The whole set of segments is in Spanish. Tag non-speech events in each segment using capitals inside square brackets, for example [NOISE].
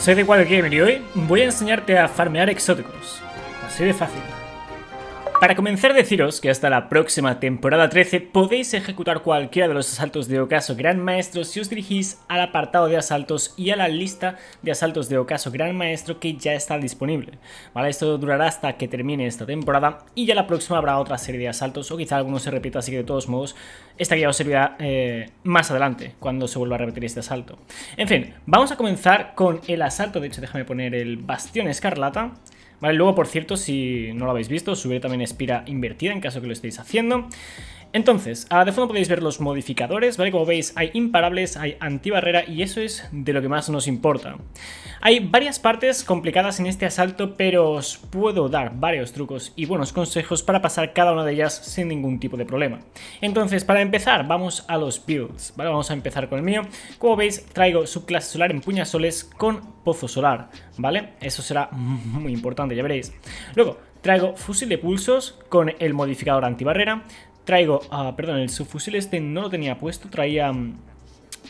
Soy de y hoy voy a enseñarte a farmear exóticos. Así de fácil. Para comenzar, deciros que hasta la próxima temporada 13 podéis ejecutar cualquiera de los asaltos de ocaso Gran Maestro si os dirigís al apartado de asaltos y a la lista de asaltos de ocaso Gran Maestro que ya está disponible. ¿Vale? Esto durará hasta que termine esta temporada y ya la próxima habrá otra serie de asaltos o quizá alguno se repita, así que de todos modos esta guía os servirá eh, más adelante cuando se vuelva a repetir este asalto. En fin, vamos a comenzar con el asalto, de hecho déjame poner el Bastión Escarlata luego, por cierto, si no lo habéis visto, subiré también Espira invertida en caso que lo estéis haciendo. Entonces, de fondo podéis ver los modificadores, ¿vale? Como veis, hay imparables, hay antibarrera y eso es de lo que más nos importa. Hay varias partes complicadas en este asalto, pero os puedo dar varios trucos y buenos consejos para pasar cada una de ellas sin ningún tipo de problema. Entonces, para empezar, vamos a los builds, ¿vale? Vamos a empezar con el mío. Como veis, traigo subclase solar en puñasoles con pozo solar, ¿vale? Eso será muy importante, ya veréis. Luego, traigo fusil de pulsos con el modificador antibarrera, Traigo, ah, perdón, el subfusil este no lo tenía puesto, traía... Mm,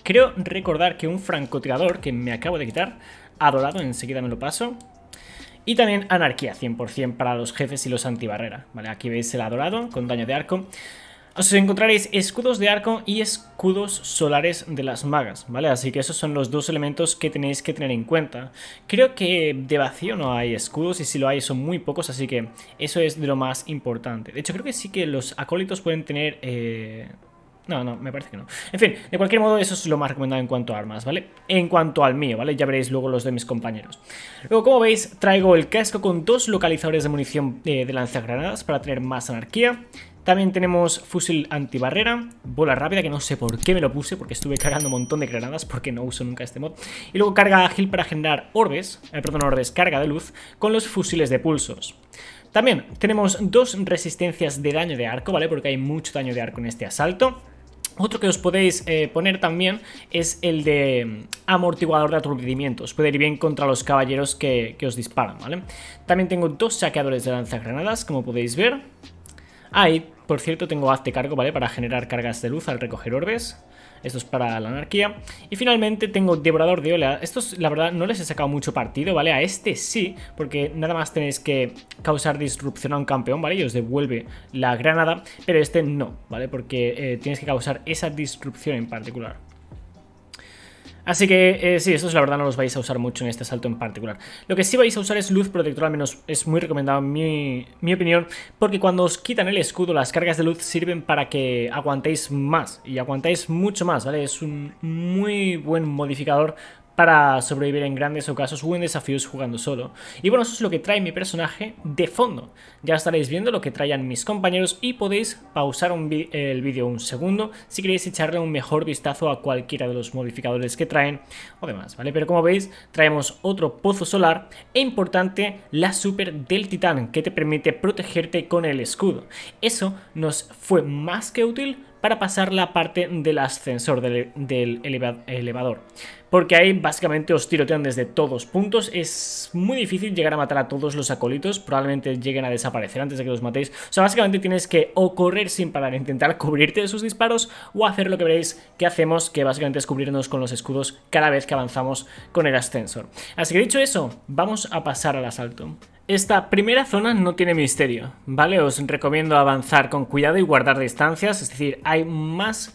creo recordar que un francotirador que me acabo de quitar, adorado, enseguida me lo paso. Y también anarquía 100% para los jefes y los antibarrera, ¿vale? Aquí veis el adorado con daño de arco os encontraréis escudos de arco y escudos solares de las magas, ¿vale? Así que esos son los dos elementos que tenéis que tener en cuenta. Creo que de vacío no hay escudos y si lo hay son muy pocos, así que eso es de lo más importante. De hecho, creo que sí que los acólitos pueden tener... Eh, no, no, me parece que no. En fin, de cualquier modo, eso es lo más recomendado en cuanto a armas, ¿vale? En cuanto al mío, ¿vale? Ya veréis luego los de mis compañeros. Luego, como veis, traigo el casco con dos localizadores de munición eh, de lanzagranadas para tener más anarquía. También tenemos fusil antibarrera, bola rápida, que no sé por qué me lo puse, porque estuve cargando un montón de granadas, porque no uso nunca este mod. Y luego carga ágil para generar orbes, eh, perdón, orbes, carga de luz, con los fusiles de pulsos. También tenemos dos resistencias de daño de arco, ¿vale? Porque hay mucho daño de arco en este asalto. Otro que os podéis eh, poner también es el de mm, amortiguador de aturdimiento. Os puede ir bien contra los caballeros que, que os disparan, ¿vale? También tengo dos saqueadores de lanzagranadas, como podéis ver. Ahí, por cierto tengo hazte cargo, ¿vale? Para generar cargas de luz al recoger orbes. Esto es para la anarquía. Y finalmente tengo Devorador de olea Estos, la verdad, no les he sacado mucho partido, ¿vale? A este sí, porque nada más tenéis que causar disrupción a un campeón, ¿vale? Y os devuelve la granada, pero este no, ¿vale? Porque eh, tienes que causar esa disrupción en particular. Así que eh, sí, es la verdad no los vais a usar mucho en este salto en particular. Lo que sí vais a usar es luz protectora, al menos es muy recomendado en mi, mi opinión, porque cuando os quitan el escudo las cargas de luz sirven para que aguantéis más y aguantáis mucho más, ¿vale? Es un muy buen modificador para sobrevivir en grandes ocasos o en desafíos jugando solo. Y bueno, eso es lo que trae mi personaje de fondo. Ya estaréis viendo lo que traían mis compañeros y podéis pausar el vídeo un segundo si queréis echarle un mejor vistazo a cualquiera de los modificadores que traen o demás, ¿vale? Pero como veis, traemos otro pozo solar e importante, la super del titán que te permite protegerte con el escudo. Eso nos fue más que útil para pasar la parte del ascensor del, elevador. Porque ahí básicamente os tirotean desde todos puntos. Es muy difícil llegar a matar a todos los acólitos. Probablemente lleguen a desaparecer antes de que los matéis. O sea, básicamente tienes que o correr sin parar, intentar cubrirte de sus disparos o hacer lo que veréis que hacemos, que básicamente es cubrirnos con los escudos cada vez que avanzamos con el ascensor. Así que dicho eso, vamos a pasar al asalto. Esta primera zona no tiene misterio, ¿vale? Os recomiendo avanzar con cuidado y guardar distancias, es decir, hay más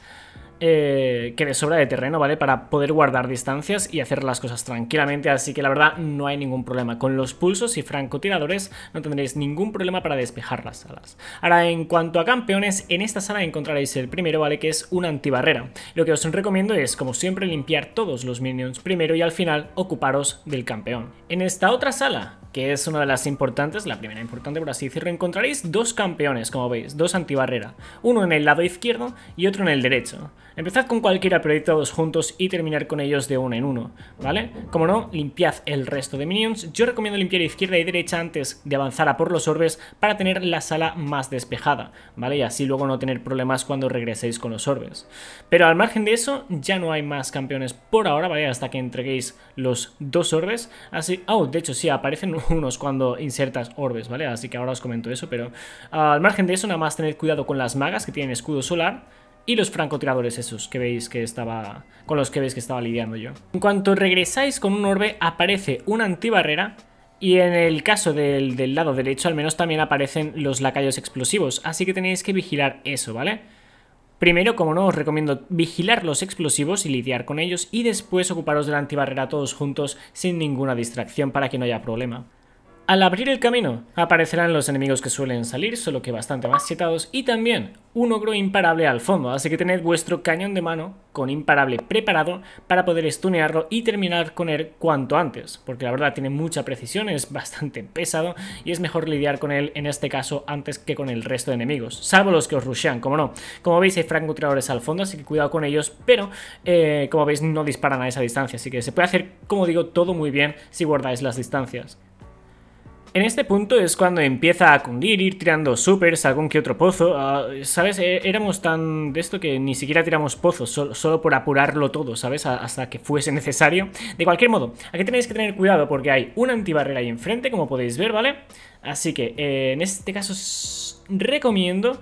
eh, que de sobra de terreno, ¿vale? Para poder guardar distancias y hacer las cosas tranquilamente, así que la verdad no hay ningún problema. Con los pulsos y francotiradores no tendréis ningún problema para despejar las salas. Ahora, en cuanto a campeones, en esta sala encontraréis el primero, ¿vale? Que es una antibarrera. Lo que os recomiendo es, como siempre, limpiar todos los minions primero y al final ocuparos del campeón. En esta otra sala, que es una de las importantes, la primera importante por así decirlo, encontraréis dos campeones, como veis, dos antibarrera. Uno en el lado izquierdo y otro en el derecho. Empezad con cualquiera, pero todos juntos y terminar con ellos de uno en uno, ¿vale? Como no, limpiad el resto de minions. Yo recomiendo limpiar izquierda y derecha antes de avanzar a por los orbes para tener la sala más despejada, ¿vale? Y así luego no tener problemas cuando regreséis con los orbes. Pero al margen de eso, ya no hay más campeones por ahora, ¿vale? Hasta que entreguéis los dos orbes. Así, oh, de hecho sí, aparecen [LAUGHS] unos cuando insertas orbes, ¿vale? Así que ahora os comento eso, pero ah, al margen de eso, nada más tened cuidado con las magas que tienen escudo solar y los francotiradores esos que veis que estaba con los que veis que estaba lidiando yo. En cuanto regresáis con un orbe aparece una antibarrera y en el caso del, del lado derecho al menos también aparecen los lacayos explosivos, así que tenéis que vigilar eso, ¿vale? Primero, como no, os recomiendo vigilar los explosivos y lidiar con ellos y después ocuparos de la antibarrera todos juntos sin ninguna distracción para que no haya problema. Al abrir el camino, aparecerán los enemigos que suelen salir, solo que bastante más chetados, y también un ogro imparable al fondo, así que tened vuestro cañón de mano con imparable preparado para poder stunearlo y terminar con él cuanto antes, porque la verdad tiene mucha precisión, es bastante pesado y es mejor lidiar con él en este caso antes que con el resto de enemigos, salvo los que os rushean, como no. Como veis hay francotiradores al fondo, así que cuidado con ellos, pero eh, como veis no disparan a esa distancia, así que se puede hacer, como digo, todo muy bien si guardáis las distancias. En este punto es cuando empieza a cundir, ir tirando supers, algún que otro pozo. Ah, ¿Sabes? E-, éramos tan de esto que ni siquiera tiramos pozos, solo, por apurarlo todo, ¿sabes? hasta que fuese necesario. De cualquier modo, aquí tenéis que tener cuidado porque hay una antibarrera ahí enfrente, como podéis ver, ¿vale? Así que eh, en este caso recomiendo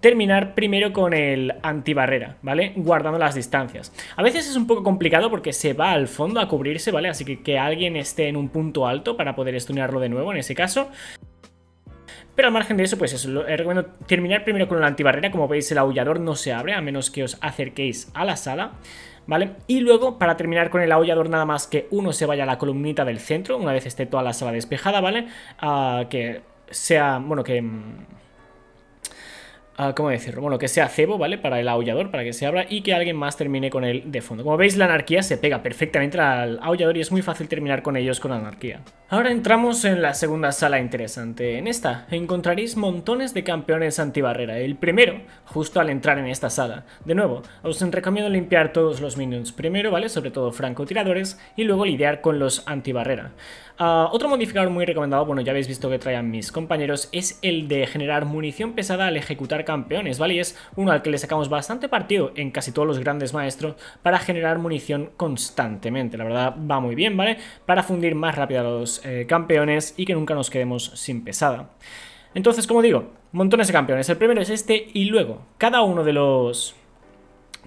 terminar primero con el antibarrera, ¿vale? Guardando las distancias. A veces es un poco complicado porque se va al fondo a cubrirse, ¿vale? Así que que alguien esté en un punto alto para poder estunearlo de nuevo en ese caso. Pero al margen de eso, pues eso, lo, eh, recomiendo terminar primero con el antibarrera. Como veis, el aullador no se abre a menos que os acerquéis a la sala. ¿Vale? Y luego, para terminar con el aullador, nada más que uno se vaya a la columnita del centro, una vez esté toda la sala despejada, ¿vale? Ah, que sea, bueno, que mm, Ah, ¿Cómo decirlo? Bueno, que sea cebo, ¿vale? Para el aullador, para que se abra y que alguien más termine con él de fondo. Como veis, la anarquía se pega perfectamente al aullador y es muy fácil terminar con ellos con anarquía. Ahora entramos en la segunda sala interesante. En esta encontraréis montones de campeones antibarrera. El primero, justo al entrar en esta sala. De nuevo, os recomiendo limpiar todos los minions primero, ¿vale? Sobre todo francotiradores y luego lidiar con los antibarrera. Ah, otro modificador muy recomendado, bueno, ya habéis visto que traían mis compañeros, es el de generar munición pesada al ejecutar campeones, ¿vale? Y es uno al que le sacamos bastante partido en casi todos los grandes maestros para generar munición constantemente. La verdad va muy bien, ¿vale? Para fundir más rápido a los eh, campeones y que nunca nos quedemos sin pesada. Entonces, como digo, montones de campeones. El primero es este y luego cada uno de los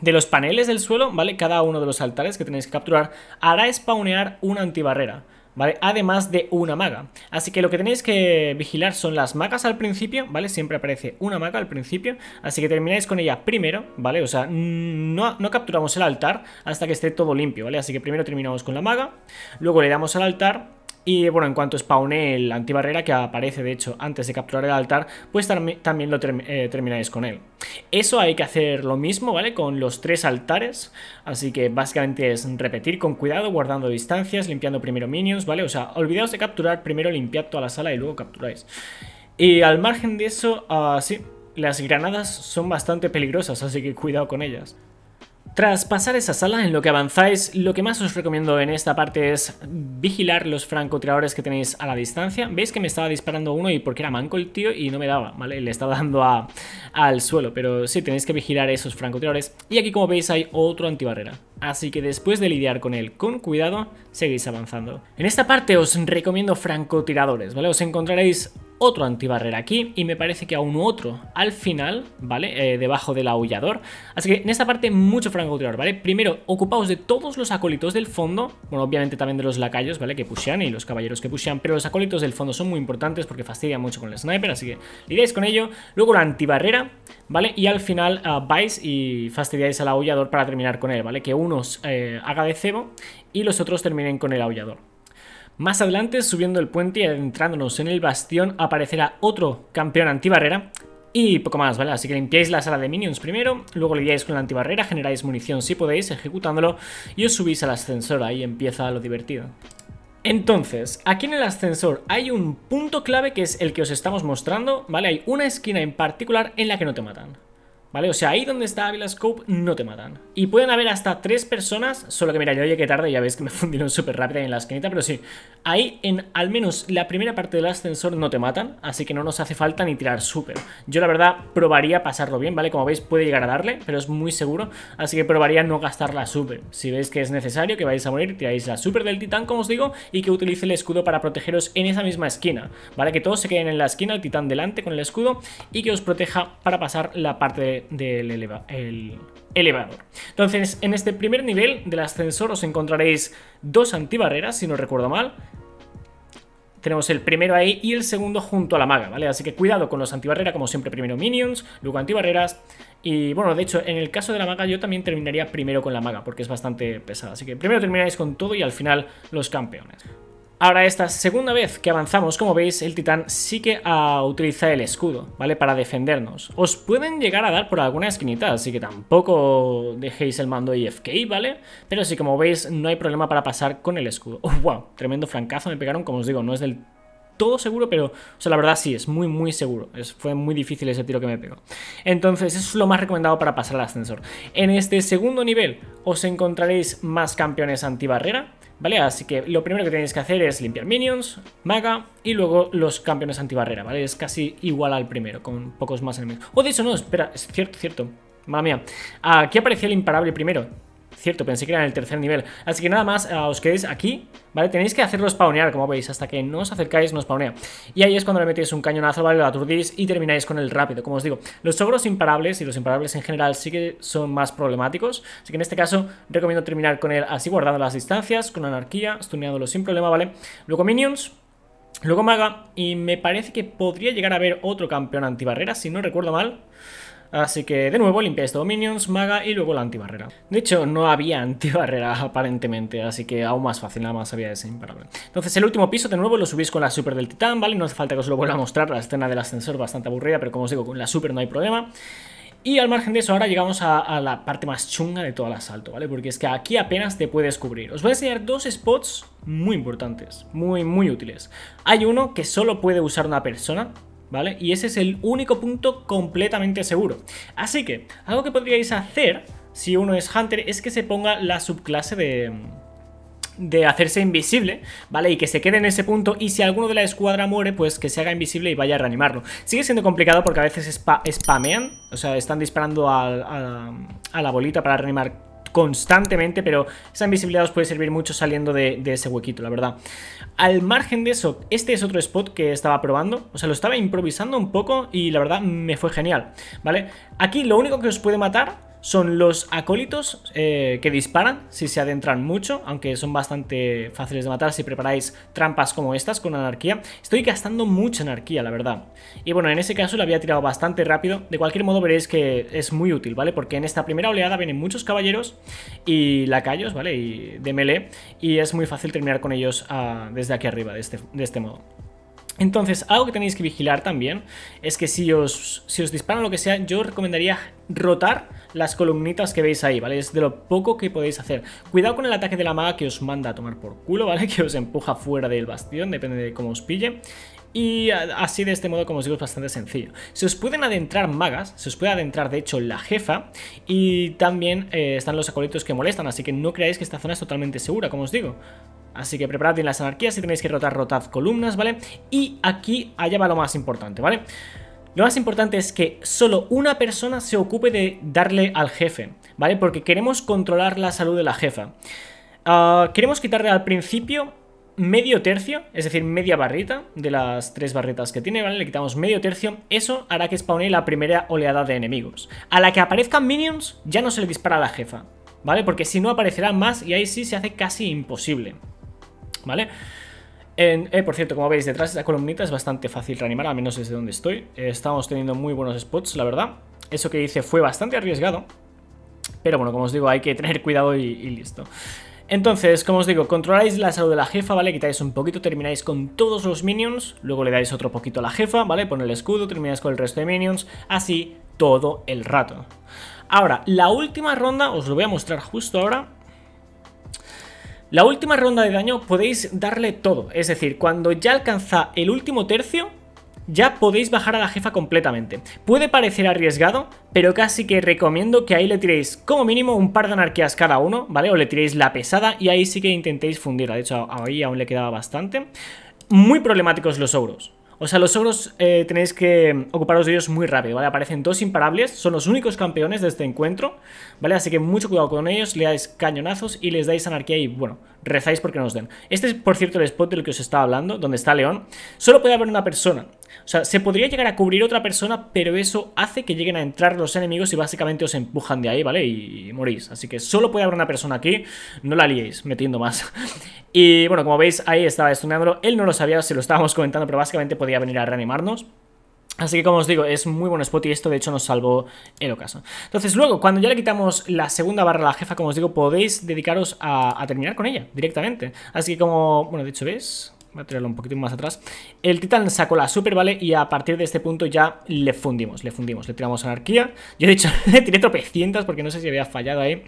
de los paneles del suelo, ¿vale? Cada uno de los altares que tenéis que capturar hará spawnear una antibarrera. Además de una maga. Así que lo que tenéis que vigilar son las magas al principio, ¿vale? Siempre aparece una maga al principio, así que termináis con ella primero, ¿vale? O sea, mm, no, no capturamos el altar hasta que esté todo limpio, ¿vale? Así que primero terminamos con la maga, luego le damos al altar y bueno, en cuanto spawné el antibarrera, que aparece de hecho antes de capturar el altar, pues también lo eh, termináis con él. Eso hay que hacer lo mismo, ¿vale? Con los tres altares, así que básicamente es repetir con cuidado, guardando distancias, limpiando primero minions, ¿vale? O sea, olvidaos de capturar, primero limpiad toda la sala y luego capturáis. Y al margen de eso, ah, sí, las granadas son bastante peligrosas, así que cuidado con ellas. Tras pasar esa sala, en lo que avanzáis, lo que más os recomiendo en esta parte es vigilar los francotiradores que tenéis a la distancia. Veis que me estaba disparando uno y porque era manco el tío y no me daba, ¿vale? Le estaba dando al suelo, pero sí, tenéis que vigilar esos francotiradores. Y aquí, como veis, hay otro antibarrera. Así que después de lidiar con él con cuidado, seguís avanzando. En esta parte os recomiendo francotiradores, ¿vale? Os encontraréis otro antibarrera aquí y me parece que aún otro al final, ¿vale? Eh, debajo del aullador. Así que en esta parte mucho francotirador, ¿vale? Primero, ocupaos de todos los acólitos del fondo, bueno, obviamente también de los lacayos, ¿vale? Que pushean y los caballeros que pusían pero los acólitos del fondo son muy importantes porque fastidian mucho con el sniper, así que lidiáis con ello. Luego la antibarrera, ¿vale? Y al final ah, vais y fastidiáis al aullador para terminar con él, ¿vale? Que unos eh, haga de cebo y los otros terminen con el aullador. Más adelante, subiendo el puente y adentrándonos en el bastión, aparecerá otro campeón antibarrera. Y poco más, ¿vale? Así que limpiáis la sala de minions primero, luego lidiáis con la antibarrera, generáis munición si podéis, ejecutándolo, y os subís al ascensor, ahí empieza lo divertido. Entonces, aquí en el ascensor hay un punto clave que es el que os estamos mostrando, ¿vale? Hay una esquina en particular en la que no te matan. ¿Vale? O sea, ahí donde está Avila Scope no te matan. Y pueden haber hasta tres personas, solo que mira, yo oye que tarde, ya ves que me [LAUGHS] fundieron súper rápido en la esquinita, pero sí, ahí en al menos la primera parte del ascensor no te matan, así que no nos hace falta ni tirar súper. Yo la verdad probaría pasarlo bien, ¿vale? Como veis puede llegar a darle, pero es muy seguro, así que probaría no gastar la súper. Si veis que es necesario, que vais a morir, tiráis la súper del titán, como os digo, y que utilice el escudo para protegeros en esa misma esquina, ¿vale? Que todos se queden en la esquina, el titán delante con el escudo, y que os proteja para pasar la parte de del el elevador. Entonces, en este primer nivel del ascensor os encontraréis dos antibarreras, si no recuerdo mal. Tenemos el primero ahí y el segundo junto a la maga, ¿vale? Así que cuidado con los antibarreras, como siempre, primero minions, luego antibarreras. Y bueno, de hecho, en el caso de la maga yo también terminaría primero con la maga, porque es bastante pesada. Así que primero termináis con todo y al final los campeones. Ahora esta segunda vez que avanzamos, como veis, el titán sí que ah, utiliza el escudo, ¿vale? Para defendernos. Os pueden llegar a dar por alguna esquinita, así que tampoco dejéis el mando IFK, ¿vale? Pero sí, como veis, no hay problema para pasar con el escudo. Oh, [LAUGHS] ¡Wow! Tremendo francazo me pegaron, como os digo, no es del todo seguro, pero, o sea, la verdad sí, es muy, muy seguro. Es, fue muy difícil ese tiro que me pegó. Entonces, es lo más recomendado para pasar al ascensor. En este segundo nivel os encontraréis más campeones antibarrera, ¿vale? Así que lo primero que tenéis que hacer es limpiar minions, maga y luego los campeones antibarrera, ¿vale? Es casi igual al primero, con pocos más enemigos. O oh, de eso no, espera, es cierto, cierto. Mala mía. Aquí aparecía el imparable primero. Cierto, pensé que era en el tercer nivel. Así que nada más, eh, os quedéis aquí, ¿vale? Tenéis que hacerlo spawnear, como veis, hasta que no os acercáis, no spawnea. Y ahí es cuando le metéis un cañonazo, ¿vale? Lo aturdís y termináis con el rápido. Como os digo, los ogros imparables y los imparables en general sí que son más problemáticos. Así que en este caso, recomiendo terminar con él así, guardando las distancias, con anarquía, stuneándolo sin problema, ¿vale? Luego minions... Luego Maga, y me parece que podría llegar a haber otro campeón antibarrera, si no recuerdo mal. Así que de nuevo limpiáis Dominions, Maga y luego la antibarrera. De hecho, no había antibarrera [LAUGHS] aparentemente, así que aún más fácil, nada más había ese imparable. Entonces el último piso de nuevo lo subís con la super del titán, ¿vale? No hace falta que os lo vuelva a mostrar, la escena del ascensor bastante aburrida, pero como os digo, con la super no hay problema. Y al margen de eso, ahora llegamos a, a, la parte más chunga de todo el asalto, ¿vale? Porque es que aquí apenas te puedes cubrir. Os voy a enseñar dos spots muy importantes, muy, muy útiles. Hay uno que solo puede usar una persona, ¿vale? Y ese es el único punto completamente seguro. Así que, algo que podríais hacer si uno es Hunter es que se ponga la subclase de de hacerse invisible, ¿vale? Y que se quede en ese punto y si alguno de la escuadra muere, pues que se haga invisible y vaya a reanimarlo. Sigue siendo complicado porque a veces spamean, o sea, están disparando a, la bolita para reanimar constantemente, pero esa invisibilidad os puede servir mucho saliendo de, ese huequito, la verdad. Al margen de eso, este es otro spot que estaba probando, o sea, lo estaba improvisando un poco y la verdad me fue genial, ¿vale? Aquí lo único que os puede matar son los acólitos eh, que disparan si se adentran mucho, aunque son bastante fáciles de matar si preparáis trampas como estas con anarquía. Estoy gastando mucha anarquía, la verdad. Y bueno, en ese caso la había tirado bastante rápido. De cualquier modo veréis que es muy útil, ¿vale? Porque en esta primera oleada vienen muchos caballeros y lacayos, ¿vale? Y de melee. Y es muy fácil terminar con ellos ah, desde aquí arriba, este, de este, modo. Entonces, algo que tenéis que vigilar también es que si os, si os disparan lo que sea, yo os recomendaría rotar las columnitas que veis ahí, ¿vale? Es de lo poco que podéis hacer. Cuidado con el ataque de la maga que os manda a tomar por culo, ¿vale? [LAUGHS] Que os empuja fuera del bastión, depende de cómo os pille. Y así de este modo, como os digo, es bastante sencillo. Se os pueden adentrar magas, se os puede adentrar de hecho la jefa y también eh, están los acolitos que molestan, así que no creáis que esta zona es totalmente segura, como os digo. Así que preparad bien las anarquías, si tenéis que rotar, rotad columnas, ¿vale? Y aquí allá va lo más importante, ¿vale? vale lo más importante es que solo una persona se ocupe de darle al jefe, ¿vale? Porque queremos controlar la salud de la jefa. Ah, queremos quitarle al principio medio tercio, es decir, media barrita de las tres barretas que tiene, ¿vale? Le quitamos medio tercio, eso hará que spawne la primera oleada de enemigos. A la que aparezcan minions, ya no se le dispara a la jefa, ¿vale? Porque si no aparecerán más y ahí sí se hace casi imposible, ¿vale? vale eh, por cierto, como veis, detrás de esa columnita es bastante fácil reanimar, al menos desde donde estoy. Eh, estamos teniendo muy buenos spots, la verdad. Eso que hice fue bastante arriesgado. Pero bueno, como os digo, hay que tener [LAUGHS] cuidado y, listo. Entonces, como os digo, controláis la salud de la jefa, ¿vale? Quitáis un poquito, termináis con todos los minions, luego le dais otro poquito a la jefa, ¿vale? Pon el escudo, termináis con el resto de minions, así todo el rato. Ahora, la última ronda, os lo voy a mostrar justo ahora, la última ronda de daño podéis darle todo, es decir, cuando ya alcanza el último tercio, ya podéis bajar a la jefa completamente. Puede parecer arriesgado, pero casi que recomiendo que ahí le tiréis como mínimo un par de anarquías cada uno, ¿vale? O le tiréis la pesada y ahí sí que intentéis fundirla. De hecho, ahí aún le quedaba bastante. Muy problemáticos los ogros. O sea, los ogros eh, tenéis que ocuparos de ellos muy rápido, ¿vale? Aparecen dos imparables, son los únicos campeones de este encuentro, ¿vale? Así que mucho cuidado con ellos, le dais cañonazos y les dais anarquía y, bueno, rezáis porque nos den. Este es, por cierto, el spot del que os estaba hablando, donde está León. Solo puede haber una persona o sea, se podría llegar a cubrir otra persona, pero eso hace que lleguen a entrar los enemigos y básicamente os empujan de ahí, ¿vale? Y, morís. Así que solo puede haber una persona aquí, no la liéis metiendo más. [LAUGHS] y bueno, como veis, ahí estaba estuneándolo. Él no lo sabía, se lo estábamos comentando, pero básicamente podía venir a reanimarnos. Así que como os digo, es muy buen spot y esto de hecho nos salvó el ocaso. Entonces luego, cuando ya le quitamos la segunda barra a la jefa, como os digo, podéis dedicaros a, terminar con ella directamente. Así que como, bueno, de hecho, veis voy a tirarlo un poquito más atrás. El titán sacó la super, ¿vale? Y a partir de este punto ya le fundimos, le fundimos, le tiramos anarquía. Yo he dicho [LAUGHS] le tiré tropecientas porque no sé si había fallado ahí.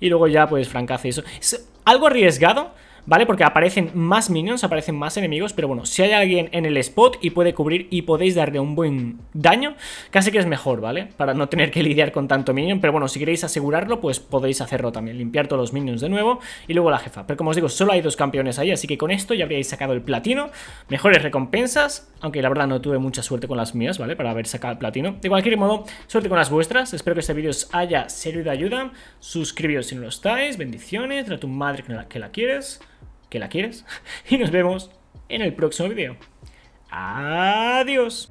Y luego ya pues Francazo eso. Es algo arriesgado. ¿vale? Porque aparecen más minions, aparecen más enemigos, pero bueno, si hay alguien en el spot y puede cubrir y podéis darle un buen daño, casi que es mejor, ¿vale? Para no tener que lidiar con tanto minion, pero bueno, si queréis asegurarlo, pues podéis hacerlo también, limpiar todos los minions de nuevo y luego la jefa. Pero como os digo, solo hay dos campeones ahí, así que con esto ya habríais sacado el platino, mejores recompensas, aunque la verdad no tuve mucha suerte con las mías, ¿vale? Para haber sacado el platino. De cualquier modo, suerte con las vuestras, espero que este vídeo os haya servido de ayuda, suscribíos si no lo estáis, bendiciones, de tu madre la, que la quieres que la quieres. [LAUGHS] Y nos vemos en el próximo video. Adiós.